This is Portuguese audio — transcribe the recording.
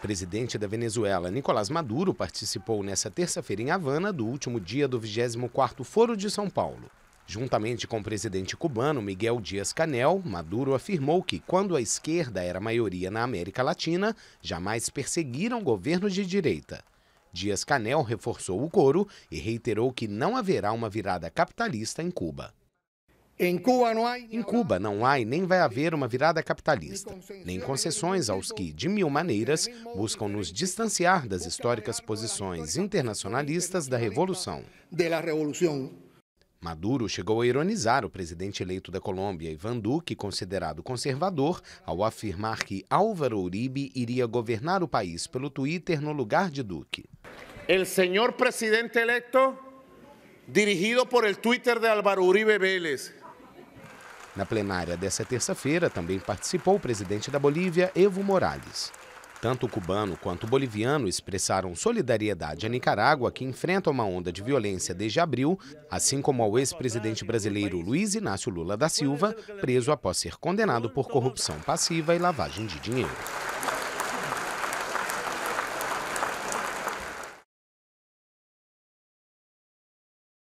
presidente da Venezuela, Nicolás Maduro, participou nesta terça-feira em Havana do último dia do 24º Foro de São Paulo. Juntamente com o presidente cubano Miguel Dias Canel, Maduro afirmou que, quando a esquerda era maioria na América Latina, jamais perseguiram governos de direita. Dias Canel reforçou o coro e reiterou que não haverá uma virada capitalista em Cuba. Em Cuba não há e nem vai haver uma virada capitalista, nem é concessões aos que, de mil maneiras, buscam nos distanciar das históricas posições internacionalistas da Revolução. Maduro chegou a ironizar o presidente eleito da Colômbia, Ivan Duque, considerado conservador, ao afirmar que Álvaro Uribe iria governar o país pelo Twitter no lugar de Duque. O senhor presidente eleito, dirigido por el Twitter de Álvaro Uribe Vélez, na plenária dessa terça-feira também participou o presidente da Bolívia, Evo Morales. Tanto o cubano quanto o boliviano expressaram solidariedade à Nicarágua, que enfrenta uma onda de violência desde abril, assim como ao ex-presidente brasileiro Luiz Inácio Lula da Silva, preso após ser condenado por corrupção passiva e lavagem de dinheiro.